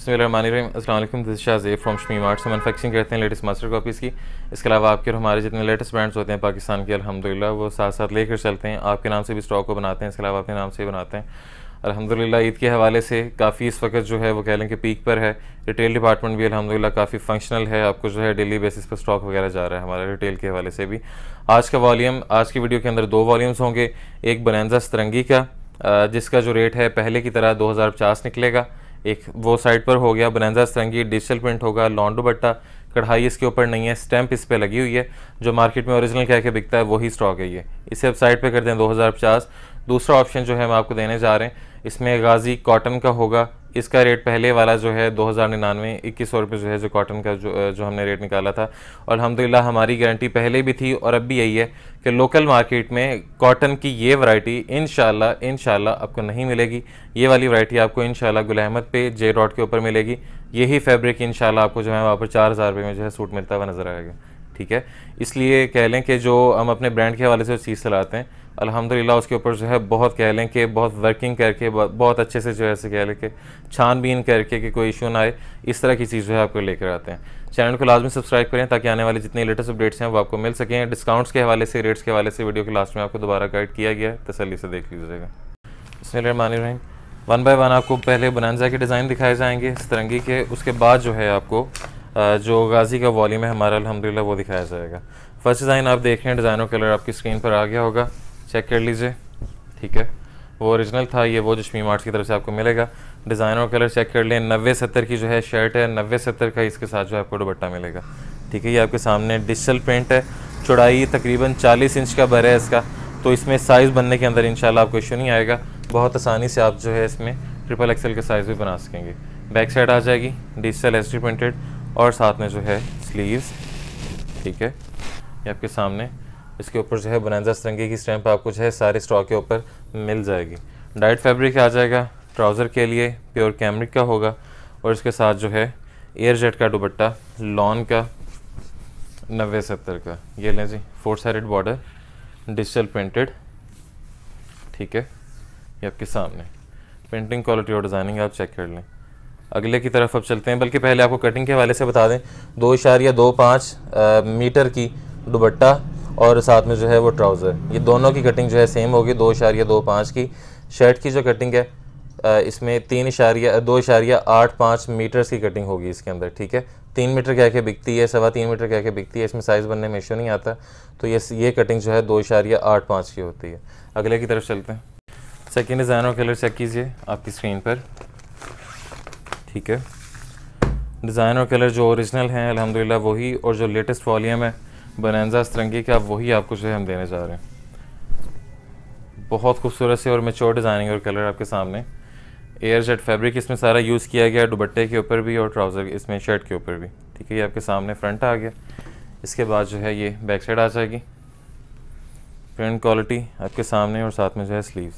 अस्सलाम this Shahzeb from Shami mart से manufacturing करते हैं लेटेस्ट मास्टर कॉपीज़ की इसके अलावा आपके और हमारे जितने लेटेस्ट ब्रांड्स होते हैं पाकिस्तान के अलहमदिल्ला वो साथ साथ लेकर चलते हैं आपके नाम से भी स्टॉक को बनाते हैं इसके अलावा अपने नाम से ही बनाते हैं अलहमदिल्ला ईद के हवाले से काफ़ी इस वक्त जो है वो कह लें कि पीक पर है रिटेल डिपार्टमेंट भी अलहमदिल्ला काफ़ी फंक्शनल है आपको जो है डेली बेसिस पर स्टॉक वगैरह जा रहा है हमारे रिटेल के हवाले से भी आज का वॉलीम आज की वीडियो के अंदर दो वॉलीम्स होंगे एक बनैजा सतरंगी का जिसका जो रेट है पहले की तरह दो निकलेगा एक वो साइड पर हो गया बनैजा सरंगी डिजिटल प्रिंट होगा लॉन्डो बट्टा कढ़ाई इसके ऊपर नहीं है स्टैंप इस पर लगी हुई है जो मार्केट में ओरिजिनल कह के बिकता है वही स्टॉक है ये इसे अब साइड पर कर दें दो दूसरा ऑप्शन जो है हम आपको देने जा रहे हैं इसमें गाजी कॉटन का होगा इसका रेट पहले वाला जो है दो हज़ार निन्यानवे इक्कीस सौ रुपये जो है जो कॉटन का जो जो हमने रेट निकाला था और अलहमदिल्ला हमारी गारंटी पहले भी थी और अब भी यही है कि लोकल मार्केट में कॉटन की ये वैरायटी इन शाला आपको नहीं मिलेगी ये वाली वैरायटी आपको इन शाला गुल अहमद पे जे डॉट के ऊपर मिलेगी यही फैब्रिक इन आपको जो है वहाँ पर चार हज़ार रुपये में जो है सूट मिलता हुआ नज़र आएगा ठीक है इसलिए कह लें कि जो हम अपने ब्रांड के हवाले से चीज़ चलाते हैं अल्हम्दुलिल्लाह उसके ऊपर जो है बहुत कह लें कि बहुत वर्किंग करके बहुत अच्छे से जो है ऐसे कह लें कि छानबीन करके कि कोई इशू ना आए इस तरह की चीज़ जो है आपको लेकर आते हैं चैनल को लाजमी सब्सक्राइब करें ताकि आने वाले जितने लेटेस्ट अपडेट्स हैं वो आपको मिल सकें डिस्काउंट्स के हवाले से रेट्स के हवाले से वीडियो के लास्ट में आपको दोबारा गाइड किया गया है तसली से देख लीजिएगा इसमें वन बाय वन आपको पहले बनानजा के डिज़ाइन दिखाए जाएंगे सतरंगी के उसके बाद जो है आपको जो गाजी का वॉल्यूम है हमारा अलहमदिल्ला वो दिखाया जाएगा फर्स्ट डिज़ाइन आप देख रहे हैं डिज़ाइनों कलर आपकी स्क्रीन पर आ गया होगा चेक कर लीजिए ठीक है वो ओरिजिनल था ये वो जश्मी शमी मार्ट्स की तरफ से आपको मिलेगा डिज़ाइन और कलर चेक कर लें नब्बे सत्तर की जो है शर्ट है नब्बे सत्तर का इसके साथ जो है आपको दुबट्टा मिलेगा ठीक है ये आपके सामने डिजिटल प्रिंट है चौड़ाई तकरीबन 40 इंच का भर है इसका तो इसमें साइज़ बनने के अंदर इंशाल्लाह आपको इशू नहीं आएगा बहुत आसानी से आप जो है इसमें ट्रिपल एक्सल के साइज़ भी बना सकेंगे बैक साइड आ जाएगी डिजिटल एस प्रिंटेड और साथ में जो है स्लीव ठीक है ये आपके सामने इसके ऊपर जो है बनाजा तिरंगे की स्टैम्प आपको जो है सारे स्टॉक के ऊपर मिल जाएगी डाइट फैब्रिक आ जाएगा ट्राउज़र के लिए प्योर कैमरिक का होगा और इसके साथ जो है एयर जेट का दुपट्टा लॉन का नबे सत्तर का ये लें जी four side border digital printed ठीक है ये आपके सामने प्रिंटिंग क्वालिटी और डिज़ाइनिंग आप चेक कर लें अगले की तरफ अब चलते हैं बल्कि पहले आपको कटिंग के हवाले से बता दें दो इशार या दो पाँच मीटर की दुबट्टा और साथ में जो है वो ट्राउज़र ये दोनों की कटिंग जो है सेम होगी दो इशारिया दो पाँच की शर्ट की जो कटिंग है इसमें तीन इशारिया दो इशारिया आठ पाँच मीटर्स की कटिंग होगी इसके अंदर ठीक है तीन मीटर कह के बिकती है सवा तीन मीटर कह के बिकती है इसमें साइज़ बनने में इशू नहीं आता तो ये ये कटिंग जो है दो इशारिया आठ पाँच की होती है अगले की तरफ चलते हैं सेकेंड डिज़ाइन और कलर चेक कीजिए आपकी स्क्रीन पर ठीक है डिज़ाइन और कलर जो ओरिजिनल हैं अलहमदिल्ला वही और जो लेटेस्ट वॉलीम है बनैजा स्त्रंगी का वही आपको जो है हम देने जा रहे हैं बहुत खूबसूरत से और मेच्योर डिज़ाइनिंग और कलर आपके सामने एयर जेट फैब्रिक इसमें सारा यूज़ किया गया दुबट्टे के ऊपर भी और ट्राउज़र इसमें शर्ट के ऊपर भी ठीक है ये आपके सामने फ्रंट आ गया इसके बाद जो है ये बैक साइड आ जाएगी प्रिंट क्वालिटी आपके सामने और साथ में जो है स्लीव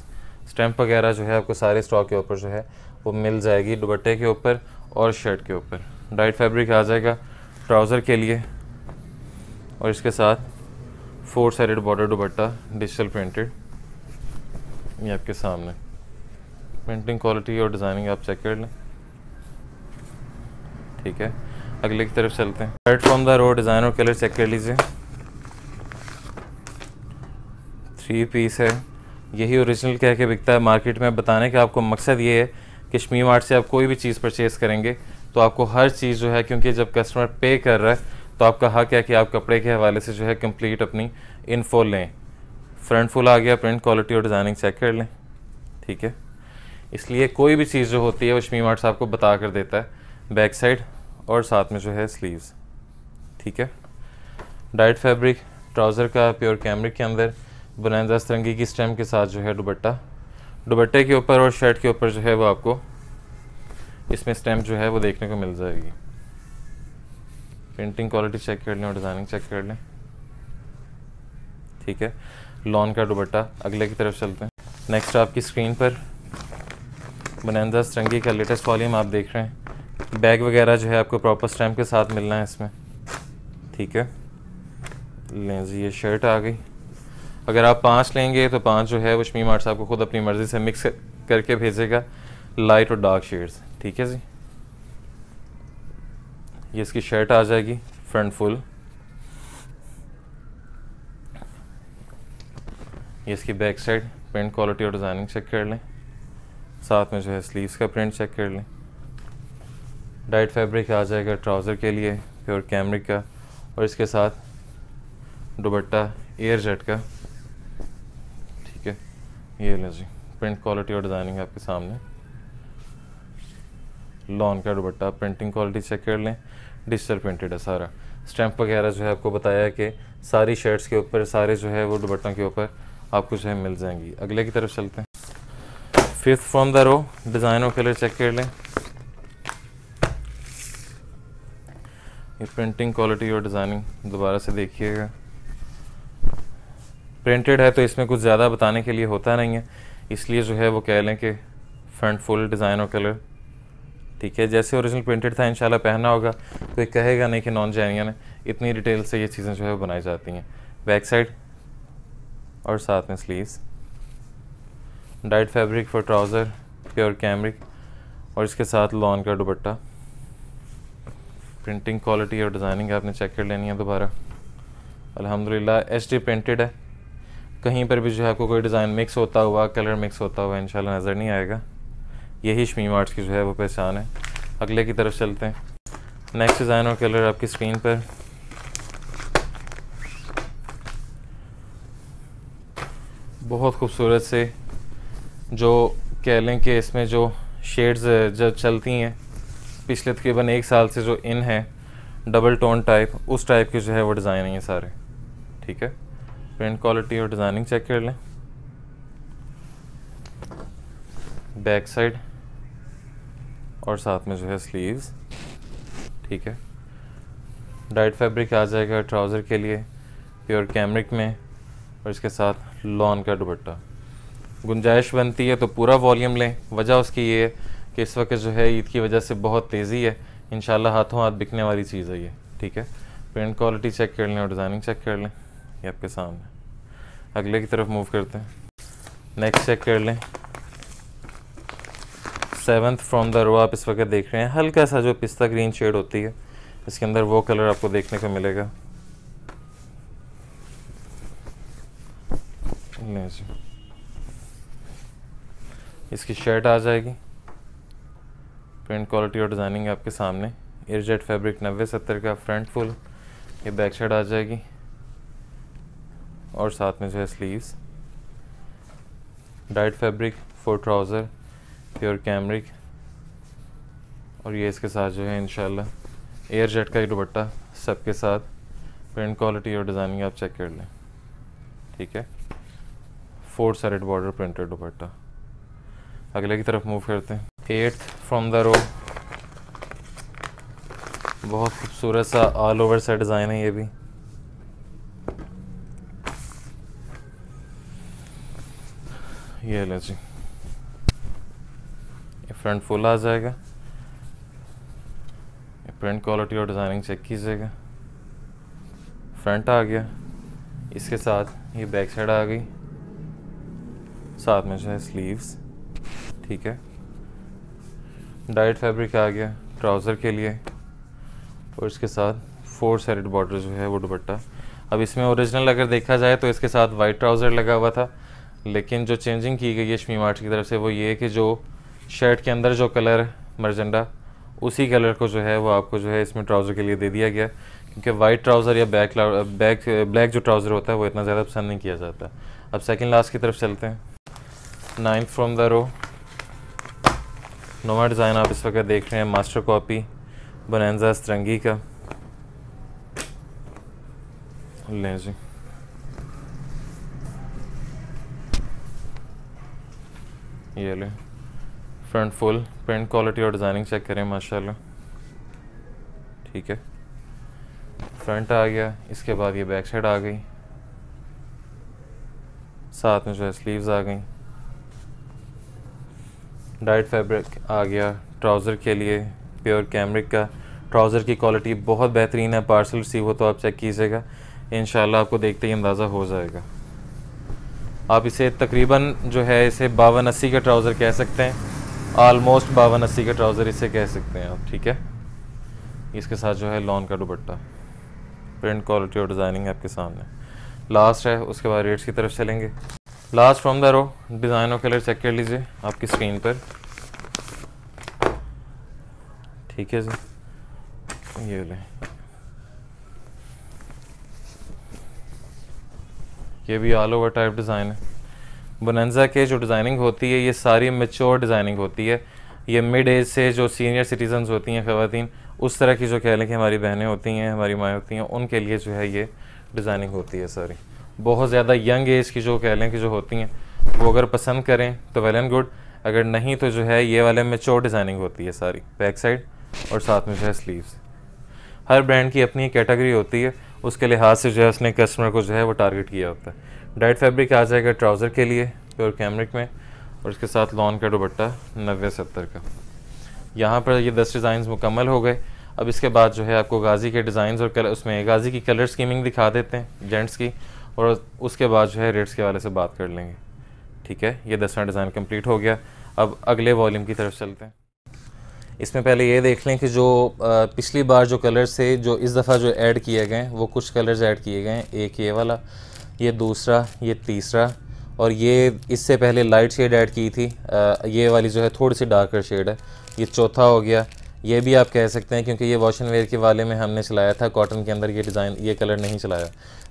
स्टैम्प वगैरह जो है आपको सारे स्टॉक के ऊपर जो है वो मिल जाएगी दुबट्टे के ऊपर और शर्ट के ऊपर डाइट फैब्रिक आ जाएगा ट्राउज़र के लिए और इसके साथ four sided border dupatta digital printed ये आपके सामने प्रिंटिंग क्वालिटी और डिज़ाइनिंग आप चेक कर लें ठीक है अगले की तरफ चलते हैं third from the row design और कलर चेक कर लीजिए थ्री पीस है यही ओरिजिनल कह के बिकता है मार्केट में बताने का आपको मकसद ये है कि शमी मार्ट से आप कोई भी चीज़ परचेज़ करेंगे तो आपको हर चीज़ जो है क्योंकि जब कस्टमर पे कर रहा है तो आपका हक है कि आप कपड़े के हवाले से जो है कंप्लीट अपनी इन्फो लें फ्रंट फुल आ गया प्रिंट क्वालिटी और डिज़ाइनिंग चेक कर लें ठीक है इसलिए कोई भी चीज़ जो होती है वो मार्ट आर्ट्स आपको बता कर देता है बैक साइड और साथ में जो है स्लीव्स ठीक है डाइट फैब्रिक ट्राउज़र का प्योर कैमरिक के अंदर बुनैंदा तरंगी की स्टैम्प के साथ जो है दुबट्टा दुबट्टे के ऊपर और शर्ट के ऊपर जो है वो आपको इसमें स्टैम्प जो है वो देखने को मिल जाएगी पेंटिंग क्वालिटी चेक कर लें और डिज़ाइनिंग चेक कर लें ठीक है लॉन का दुबट्टा अगले की तरफ चलते हैं नेक्स्ट आपकी स्क्रीन पर बनंदा सरंगी का लेटेस्ट वॉल्यूम आप देख रहे हैं बैग वगैरह जो है आपको प्रॉपर स्टैम्प के साथ मिलना है इसमें ठीक है लें जी ये शर्ट आ गई अगर आप पाँच लेंगे तो पाँच जो है वो शमीम आर्ट साहब को खुद अपनी मर्ज़ी से मिक्स करके भेजेगा लाइट और डार्क शेड्स ठीक है जी ये इसकी शर्ट आ जाएगी फ्रंट फुल ये इसकी बैक साइड प्रिंट क्वालिटी और डिज़ाइनिंग चेक कर लें साथ में जो है स्लीव्स का प्रिंट चेक कर लें डाइट फैब्रिक आ जाएगा ट्राउज़र के लिए प्योर कैमरिक का और इसके साथ दुबट्टा एयर जेट का ठीक है ये लो जी प्रिंट क्वालिटी और डिज़ाइनिंग आपके सामने लॉन का दुबट्टा प्रिंटिंग क्वालिटी चेक कर लें डिजिटल प्रिंटेड है सारा स्टैंप वगैरह जो है आपको बताया कि सारी शर्ट्स के ऊपर सारे जो है वो दुबट्टों के ऊपर आपको जो है मिल जाएंगी अगले की तरफ चलते हैं fifth from the row design और कलर चेक कर लें ये प्रिंटिंग क्वालिटी और डिज़ाइनिंग दोबारा से देखिएगा प्रिंटेड है तो इसमें कुछ ज़्यादा बताने के लिए होता नहीं है इसलिए जो है वो कह लें कि फ्रंट फुल डिज़ाइन और कलर ठीक है जैसे ओरिजिनल प्रिंटेड था इंशाल्लाह पहना होगा तो ये कहेगा नहीं कि नॉन जैनियन है इतनी डिटेल से ये चीज़ें जो है बनाई जाती हैं बैक साइड और साथ में sleeves dyed fabric for trouser pure cambric और इसके साथ लॉन का दुपट्टा प्रिंटिंग क्वालिटी और डिज़ाइनिंग आपने चेक कर लेनी है दोबारा अल्हम्दुलिल्लाह एच प्रिंटेड है कहीं पर भी जो है आपको कोई डिज़ाइन मिक्स होता हुआ कलर मिक्स होता हुआ इंशाल्लाह नज़र नहीं आएगा यही शमीम आर्ट्स की जो है वो पहचान है अगले की तरफ चलते हैं नेक्स्ट डिज़ाइन और कलर आपकी स्क्रीन पर बहुत खूबसूरत से जो कह लें कि इसमें जो शेड्स जो चलती हैं पिछले तकरीबन एक साल से जो इन है डबल टोन टाइप उस टाइप के जो है वो डिज़ाइन हैं सारे ठीक है प्रिंट क्वालिटी और डिज़ाइनिंग चेक कर लें बैक साइड और साथ में जो है स्लीव्स ठीक है डाइट फैब्रिक आ जाएगा ट्राउज़र के लिए प्योर कैमरिक में और इसके साथ लॉन का दुपट्टा गुंजाइश बनती है तो पूरा वॉल्यूम लें वजह उसकी ये है कि इस वक्त जो है ईद की वजह से बहुत तेज़ी है इन हाथों हाथ बिकने वाली चीज़ है ये ठीक है प्रिंट क्वालिटी चेक कर लें और डिज़ाइनिंग चेक कर लें ये आपके सामने अगले की तरफ मूव करते हैं नेक्स्ट चेक कर लें सेवन्थ फ्रॉम द रो आप इस वक्त देख रहे हैं हल्का सा जो पिस्ता ग्रीन शेड होती है इसके अंदर वो कलर आपको देखने को मिलेगा इसकी शर्ट आ जाएगी प्रिंट क्वालिटी और डिज़ाइनिंग आपके सामने एयरजेट फैब्रिक नब्बे सत्तर का फ्रंट फुल ये बैक शर्ट आ जाएगी और साथ में जो है sleeves dyed fabric for trouser pure cambric और ये इसके साथ जो है इन एयर जेट का ही दुपट्टा सबके साथ प्रिंट क्वालिटी और डिज़ाइनिंग आप चेक कर लें ठीक है four side border printed dupatta अगले की तरफ मूव करते हैं एट्थ फ्रॉम द रो बहुत खूबसूरत सा ऑल ओवर सा डिज़ाइन है ये भी ये लें जी फ्रंट फुल आ जाएगा प्रिंट क्वालिटी और डिज़ाइनिंग चेक कीजिएगा फ्रंट आ गया इसके साथ ये बैक साइड आ गई साथ में जो है स्लीव्स ठीक है डाइट फैब्रिक आ गया ट्राउज़र के लिए और इसके साथ फोर साइड बॉर्डर जो है वो दुपट्टा अब इसमें ओरिजिनल अगर देखा जाए तो इसके साथ वाइट ट्राउज़र लगा हुआ था लेकिन जो चेंजिंग की गई है शमी मार्च की तरफ से वो ये कि जो शर्ट के अंदर जो कलर मरजेंडा उसी कलर को जो है वो आपको जो है इसमें ट्राउज़र के लिए दे दिया गया क्योंकि वाइट ट्राउज़र या बैक बैक ब्लैक जो ट्राउज़र होता है वो इतना ज़्यादा पसंद नहीं किया जाता अब सेकेंड लास्ट की तरफ चलते हैं ninth from the row nova design आप इस वक्त देख रहे हैं मास्टर कॉपी बनैनजा तिरंगी का लें जी ये ले फ्रंट फुल प्रिंट क्वालिटी और डिज़ाइनिंग चेक करें माशाल्लाह ठीक है फ्रंट आ गया इसके बाद ये बैक साइड आ गई साथ में जो है स्लीव्स आ गई डाइट फैब्रिक आ गया ट्राउज़र के लिए प्योर कैमरिक का ट्राउज़र की क्वालिटी बहुत बेहतरीन है पार्सल रिसीव हो तो आप चेक कीजिएगा इन आपको देखते ही अंदाज़ा हो जाएगा आप इसे तकरीबन जो है इसे बावन अस्सी का ट्राउज़र कह सकते हैं ऑलमोस्ट बावन अस्सी का ट्राउज़र इसे कह सकते हैं आप ठीक है इसके साथ जो है लॉन का दुपट्टा प्रिंट क्वालिटी और डिज़ाइनिंग आपके सामने लास्ट है उसके बाद रेट्स की तरफ चलेंगे last from the row design और कलर चेक कर लीजिए आपकी स्क्रीन पर ठीक है सर ये ले ये भी ऑल ओवर टाइप डिज़ाइन है बनंजा के जो डिज़ाइनिंग होती है ये सारी मेच्योर डिज़ाइनिंग होती है ये मिड एज से जो सीनियर सिटीजन होती हैं खातन उस तरह की जो कह लें कि हमारी बहनें होती हैं हमारी माएँ होती हैं उनके लिए जो है ये डिज़ाइनिंग होती है सारी बहुत ज़्यादा यंग एज की जो कह लें कि जो होती हैं वो अगर पसंद करें तो वेल एंड गुड अगर नहीं तो जो है ये वाले मेच्योर डिज़ाइनिंग होती है सारी बैक साइड और साथ में जो है स्लीव हर ब्रांड की अपनी कैटेगरी होती है उसके लिहाज से जो है उसने कस्टमर को जो है वो टारगेट किया होता है डाइट फैब्रिक आ जाएगा ट्राउज़र के लिए प्योर कैमरिक में और इसके साथ लॉन का दुबट्टा नबे सत्तर का यहाँ पर ये दस डिज़ाइन मुकम्मल हो गए अब इसके बाद जो है आपको गाजी के डिज़ाइन और कलर उसमें गाजी की कलर स्कीमिंग दिखा देते हैं जेंट्स की और उसके बाद जो है रेट्स के वाले से बात कर लेंगे ठीक है ये दसवा डिज़ाइन कम्प्लीट हो गया अब अगले वॉल्यूम की तरफ चलते हैं इसमें पहले ये देख लें कि जो पिछली बार जो कलर्स थे जो इस दफ़ा जो ऐड किए गए वो कुछ कलर्स ऐड किए गए हैं एक ये वाला ये दूसरा ये तीसरा और ये इससे पहले लाइट शेड ऐड की थी आ, ये वाली जो है थोड़ी सी डार्कर शेड है ये चौथा हो गया ये भी आप कह सकते हैं क्योंकि ये वॉशन वेयर के वाले में हमने चलाया था कॉटन के अंदर ये डिज़ाइन ये कलर नहीं चलाया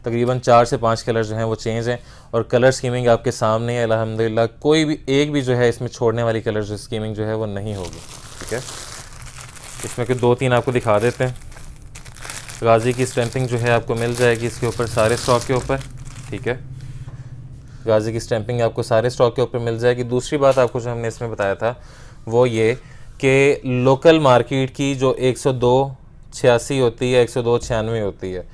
तकरीबन चार से पाँच कलर जो हैं वो चेंज हैं और कलर स्कीमिंग आपके सामने है अलहमदिल्ला कोई भी एक भी जो है इसमें छोड़ने वाली कलर जो स्कीमिंग जो है वो नहीं होगी ठीक है इसमें कि दो तीन आपको दिखा देते हैं गाजी की स्ट्रेंथिंग जो है आपको मिल जाएगी इसके ऊपर सारे स्टॉक के ऊपर ठीक है गाजी की स्टैंपिंग आपको सारे स्टॉक के ऊपर मिल जाएगी दूसरी बात आपको जो हमने इसमें बताया था वो ये कि लोकल मार्केट की जो 102 छियासी होती है 102 छियानवे होती है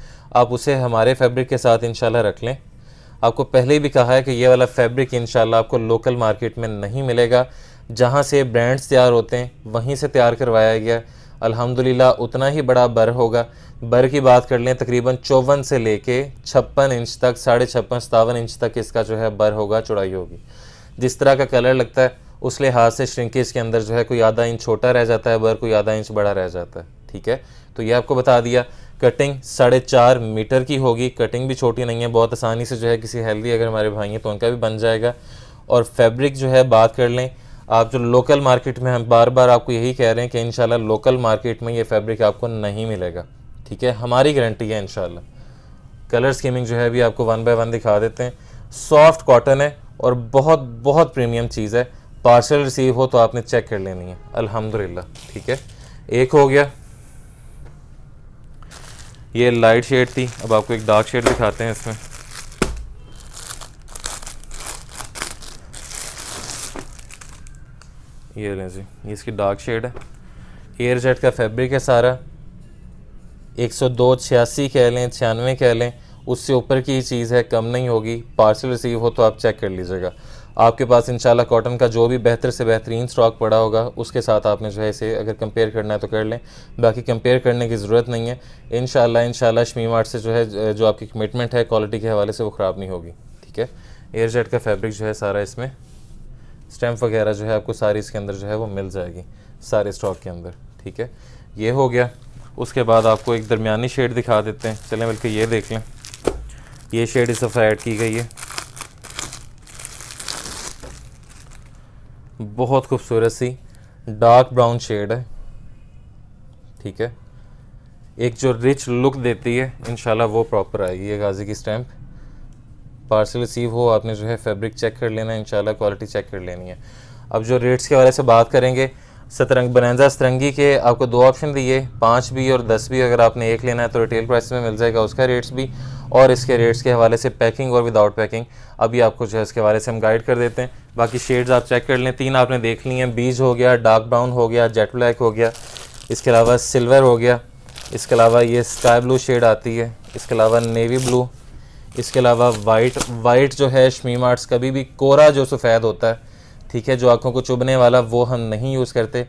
आप उसे हमारे फैब्रिक के साथ इनशाला रख लें आपको पहले भी कहा है कि ये वाला फैब्रिक इनशाला आपको लोकल मार्केट में नहीं मिलेगा जहाँ से ब्रांड्स तैयार होते हैं वहीं से तैयार करवाया गया है अल्हम्दुलिल्लाह उतना ही बड़ा बर होगा बर की बात कर लें तकरीबन चौवन से लेके छप्पन इंच तक साढ़े छप्पन सतावन इंच तक इसका जो है बर होगा चौड़ाई होगी जिस तरह का कलर लगता है उस लिहाज से श्रिंकेज के अंदर जो है कोई आधा इंच छोटा रह जाता है बर कोई आधा इंच बड़ा रह जाता है ठीक है तो ये आपको बता दिया कटिंग साढ़े चार मीटर की होगी कटिंग भी छोटी नहीं है बहुत आसानी से जो है किसी हेल्दी अगर हमारे भाई हैं तो उनका भी बन जाएगा और फैब्रिक जो है बात कर लें आप जो लोकल मार्केट में हम बार बार आपको यही कह रहे हैं कि इन लोकल मार्केट में ये फैब्रिक आपको नहीं मिलेगा ठीक है हमारी गारंटी है इनशाला कलर स्कीमिंग जो है भी आपको वन बाय वन दिखा देते हैं सॉफ्ट कॉटन है और बहुत बहुत प्रीमियम चीज़ है पार्सल रिसीव हो तो आपने चेक कर लेनी है अल्हम्दुलिल्लाह ठीक है एक हो गया ये लाइट शेड थी अब आपको एक डार्क शेड दिखाते हैं इसमें ये लें जी ये इसकी डार्क शेड है एयर जेट का फैब्रिक है सारा एक सौ दो छियासी कह लें छियानवे कह लें उससे ऊपर की चीज़ है कम नहीं होगी पार्सल रिसीव हो तो आप चेक कर लीजिएगा आपके पास इंशाल्लाह कॉटन का जो भी बेहतर से बेहतरीन स्टॉक पड़ा होगा उसके साथ आपने जो है इसे अगर कंपेयर करना है तो कर लें बाकी कंपेयर करने की ज़रूरत नहीं है इन शाला शमी मार्ट से जो है जो आपकी कमिटमेंट है क्वालिटी के हवाले से वो ख़राब नहीं होगी ठीक है एयर जेट का फैब्रिक जो है सारा इसमें स्टैम्प वगैरह जो है आपको सारी इसके अंदर जो है वो मिल जाएगी सारे स्टॉक के अंदर ठीक है ये हो गया उसके बाद आपको एक दरमियानी शेड दिखा देते हैं चलें बल्कि ये देख लें ये शेड इस दफ़ा ऐड की गई है बहुत खूबसूरत सी डार्क ब्राउन शेड है ठीक है एक जो रिच लुक देती है इन वो प्रॉपर आएगी ये गाजी की स्टैम्प पार्सल रिसीव हो आपने जो है फैब्रिक चेक कर लेना है इनशाला क्वालिटी चेक कर लेनी है अब जो रेट्स के वाले से बात करेंगे सतरंग बनैजा सतरंगी के आपको दो ऑप्शन दिए पाँच भी और दस भी अगर आपने एक लेना है तो रिटेल प्राइस में मिल जाएगा उसका रेट्स भी और इसके रेट्स के हवाले से पैकिंग और विदाउट पैकिंग अभी आपको जो है इसके हवाले से हम गाइड कर देते हैं बाकी शेड्स आप चेक कर लें तीन आपने देख ली हैं बीज हो गया डार्क ब्राउन हो गया जेट ब्लैक हो गया इसके अलावा सिल्वर हो गया इसके अलावा ये स्काई ब्लू शेड आती है इसके अलावा नेवी ब्लू इसके अलावा वाइट वाइट जो है शमीम आर्ट्स कभी भी कोरा जो सफ़ेद होता है ठीक है जो आँखों को चुभने वाला वो हम नहीं यूज़ करते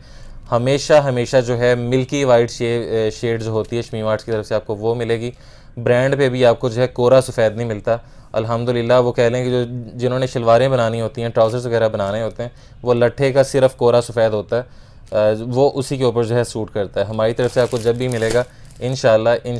हमेशा हमेशा जो है मिल्की वाइट शे, शेड जो होती है शमीम आर्ट्स की तरफ से आपको वो मिलेगी ब्रांड पे भी आपको जो है कोरा सफ़ेद नहीं मिलता अल्हम्दुलिल्लाह वो कह लें कि जो जिन्होंने शलवारें बनानी होती हैं ट्राउज़र्स वगैरह बनाने होते हैं वो लट्ठे का सिर्फ कोरा सफ़ेद होता है eh, वो उसी के ऊपर जो है सूट करता है हमारी तरफ से आपको जब भी मिलेगा इन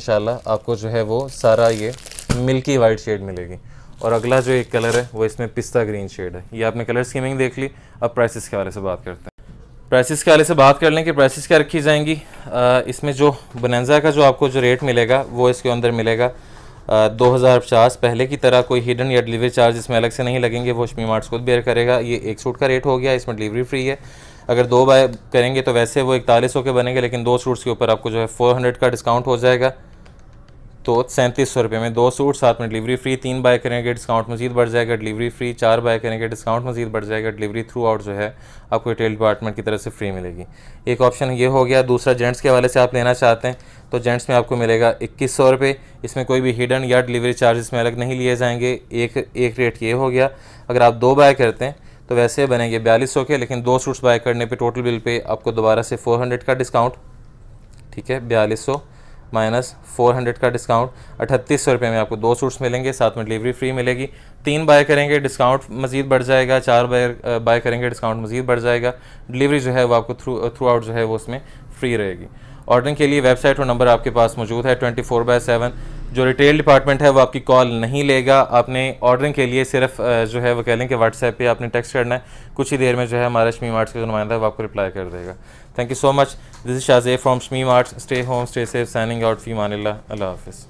शाला आपको जो है वो सारा ये मिल्की वाइट शेड मिलेगी और अगला जो एक कलर है वो इसमें पिस्ता ग्रीन शेड है ये आपने कलर स्कीमिंग देख ली अब प्राइसेस के हवाले से बात करते हैं प्राइसेस के हवाले से बात कर लें कि प्राइसेस क्या रखी जाएंगी आ, इसमें जो बनेजा का जो आपको जो रेट मिलेगा वो इसके अंदर मिलेगा दो हज़ार पचास पहले की तरह कोई हिडन या डिलीवरी चार्ज इसमें अलग से नहीं लगेंगे वो शमी मार्ट्स खुद बेयर करेगा ये एक सूट का रेट हो गया इसमें डिलीवरी फ्री है अगर दो बाय करेंगे तो वैसे वो इकतालीस सौ के बनेंगे लेकिन दो सूट्स के ऊपर आपको जो है फोर हंड्रेड का डिस्काउंट हो जाएगा तो सैंतीस सौ रुपये में दो सूट साथ में डिलीवरी फ्री तीन बाय करेंगे डिस्काउंट मजीद बढ़ जाएगा डिलीवरी फ्री चार बाय करेंगे डिस्काउंट मजीद बढ़ जाएगा डिलीवरी थ्रू आउट जो है आपको रिटेल डिपार्टमेंट की तरफ से फ्री मिलेगी एक ऑप्शन ये हो गया दूसरा जेंट्स के हवाले से आप लेना चाहते हैं तो जेंट्स में आपको मिलेगा इक्कीस सौ रुपये इसमें कोई भी हिडन या डिलीवरी चार्जेस में अलग नहीं लिए जाएंगे एक एक रेट ये हो गया अगर आप दो बाय करते हैं तो वैसे बनेंगे बयालीस सौ के लेकिन दो सूट्स बाय करने पर टोटल बिल पर आपको दोबारा से फोर हंड्रेड का डिस्काउंट ठीक है बयालीस सौ माइनस फोर हंड्रेड का डिस्काउंट अठतीस सौ रुपये में आपको दो सूट्स मिलेंगे साथ में डिलीवरी फ्री मिलेगी तीन बाय करेंगे डिस्काउंट मजीद बढ़ जाएगा चार बाय बाय करेंगे डिस्काउंट मजीद बढ़ जाएगा डिलीवरी जो है वो आपको थ्रू थ्रू आउट जो है वो उसमें फ्री रहेगी ऑर्डरिंग के लिए वेबसाइट और नंबर आपके पास मौजूद है ट्वेंटी फोर बाय सेवन जो रिटेल डिपार्टमेंट है वो आपकी कॉल नहीं लेगा आपने ऑर्डरिंग के लिए सिर्फ जो है वो कह लेंगे व्हाट्सएप पे आपने टेक्स्ट करना है कुछ ही देर में जो है हमारा शमी मार्ट्स का जो नुमाइंदा है वो आपको रिप्लाई कर देगा thank you so much This is Shazay from Shmeemart. Stay home, stay safe, signing out. Fee Manila. Allah Hafiz.